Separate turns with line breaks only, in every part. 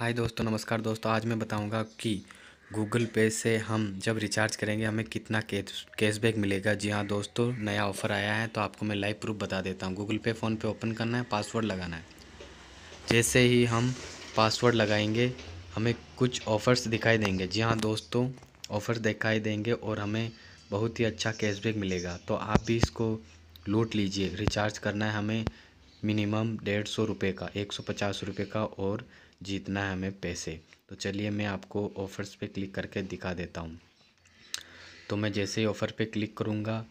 हाय दोस्तों नमस्कार दोस्तों आज मैं बताऊंगा कि गूगल पे से हम जब रिचार्ज करेंगे हमें कितना कैश कैशबैक मिलेगा जी हाँ दोस्तों नया ऑफ़र आया है तो आपको मैं लाइव प्रूफ बता देता हूँ गूगल पे फ़ोन पे ओपन करना है पासवर्ड लगाना है जैसे ही हम पासवर्ड लगाएंगे हमें कुछ ऑफ़र्स दिखाई देंगे जी हाँ दोस्तों ऑफ़र्स दिखाई देंगे और हमें बहुत ही अच्छा कैशबैक मिलेगा तो आप भी इसको लूट लीजिए रिचार्ज करना है हमें मिनिमम डेढ़ सौ रुपये का एक सौ पचास रुपये का और जीतना है हमें पैसे तो चलिए मैं आपको ऑफ़र्स पे क्लिक करके दिखा देता हूँ तो मैं जैसे ही ऑफ़र पे क्लिक करूँगा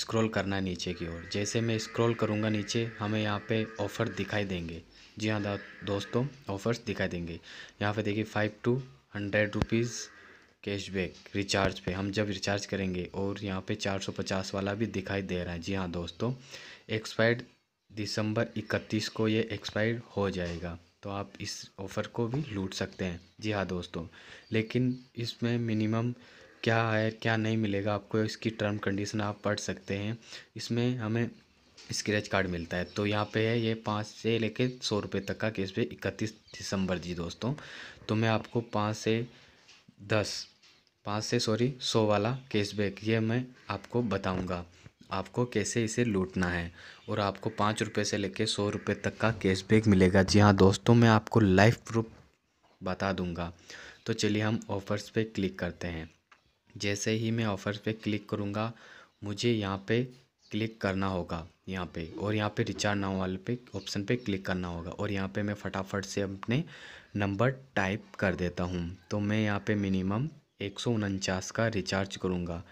स्क्रॉल करना नीचे की ओर जैसे मैं स्क्रॉल करूँगा नीचे हमें यहाँ पे ऑफ़र दिखाई देंगे जी हाँ दोस्तों ऑफ़र्स दिखाई देंगे यहाँ पे देखिए five to hundred rupees cashback recharge पे हम जब रिचार्ज करेंगे और यहाँ पे पचास वाला भी दिखाई दे रहा है जी हाँ दोस्तों एक्सपायर्ड दिसंबर इकतीस को ये एक्सपायर्ड हो जाएगा तो आप इस ऑफ़र को भी लूट सकते हैं जी हाँ दोस्तों लेकिन इसमें मिनिमम क्या है क्या नहीं मिलेगा आपको इसकी टर्म कंडीशन आप पढ़ सकते हैं इसमें हमें स्क्रैच कार्ड मिलता है तो यहाँ पे है ये पाँच से लेके सौ रुपये तक का केस पे इकतीस दिसंबर जी दोस्तों तो मैं आपको पाँच से दस पाँच से सॉरी सौ वाला कैशबैक ये मैं आपको बताऊँगा आपको कैसे इसे लूटना है और आपको पाँच रुपये से लेकर सौ रुपये तक का कैशबैक मिलेगा जी हाँ दोस्तों मैं आपको लाइव प्रूफ बता दूंगा तो चलिए हम ऑफ़र्स पे क्लिक करते हैं जैसे ही मैं ऑफ़र्स पे क्लिक करूँगा मुझे यहाँ पे क्लिक करना होगा यहाँ पे और यहाँ पे रिचार्ज नाउ वाले पे ऑप्शन पे क्लिक करना होगा और यहाँ पे मैं फटाफट से अपने नंबर टाइप कर देता हूँ तो मैं यहाँ पे मिनिमम एक का रिचार्ज करूँगा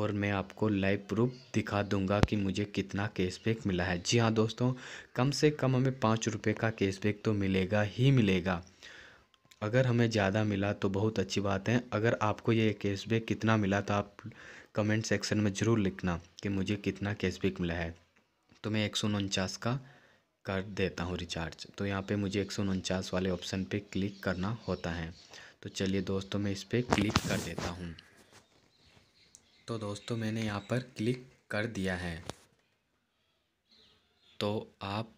और मैं आपको लाइव प्रूफ दिखा दूंगा कि मुझे कितना कैशबैक मिला है जी हाँ दोस्तों कम से कम हमें पाँच रुपये का कैशबैक तो मिलेगा ही मिलेगा अगर हमें ज़्यादा मिला तो बहुत अच्छी बात है अगर आपको ये कैशबैक कितना मिला तो आप कमेंट सेक्शन में ज़रूर लिखना कि मुझे कितना कैशबैक मिला है तो मैं एक का कर देता हूँ रिचार्ज तो यहाँ पे मुझे एक वाले ऑप्शन पे क्लिक करना होता है तो चलिए दोस्तों मैं इस पर क्लिक कर देता हूँ तो दोस्तों मैंने यहाँ पर क्लिक कर दिया है तो आप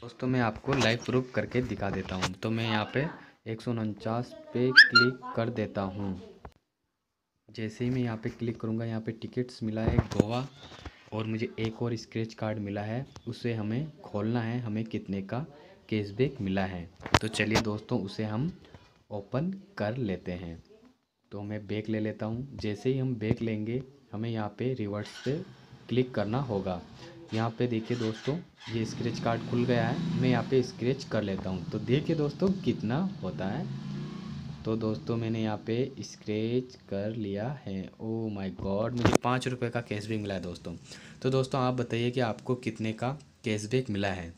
दोस्तों मैं आपको लाइव प्रूफ करके दिखा देता हूँ तो मैं यहाँ पे एक सौ उनचास पे क्लिक कर देता हूँ जैसे ही मैं यहाँ पे क्लिक करूँगा यहाँ पे टिकट्स मिला है गोवा और मुझे एक और स्क्रैच कार्ड मिला है उसे हमें खोलना है हमें कितने का कैशबैक मिला है तो चलिए दोस्तों उसे हम ओपन कर लेते हैं तो मैं बैक ले लेता हूँ जैसे ही हम बैक लेंगे हमें यहाँ पे रिवर्स पे क्लिक करना होगा यहाँ पे देखिए दोस्तों ये स्क्रेच कार्ड खुल गया है मैं यहाँ पे स्क्रेच कर लेता हूँ तो देखिए दोस्तों कितना होता है तो दोस्तों मैंने यहाँ पे स्क्रेच कर लिया है ओ माय गॉड मुझे पाँच रुपये का कैशबैक मिला है दोस्तों तो दोस्तों आप बताइए कि आपको कितने का कैशबैक मिला है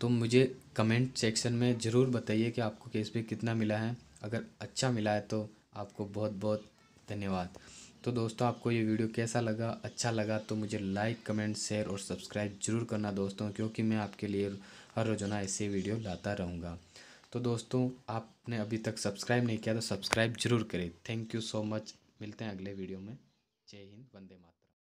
तो मुझे कमेंट सेक्शन में ज़रूर बताइए कि आपको कैशबैक कितना मिला है अगर अच्छा मिला है तो आपको बहुत बहुत धन्यवाद तो दोस्तों आपको ये वीडियो कैसा लगा अच्छा लगा तो मुझे लाइक कमेंट शेयर और सब्सक्राइब जरूर करना दोस्तों क्योंकि मैं आपके लिए हर रोजाना ऐसे वीडियो लाता रहूँगा तो दोस्तों आपने अभी तक सब्सक्राइब नहीं किया तो सब्सक्राइब जरूर करें थैंक यू सो मच मिलते हैं अगले वीडियो में जय हिंद वंदे मातरम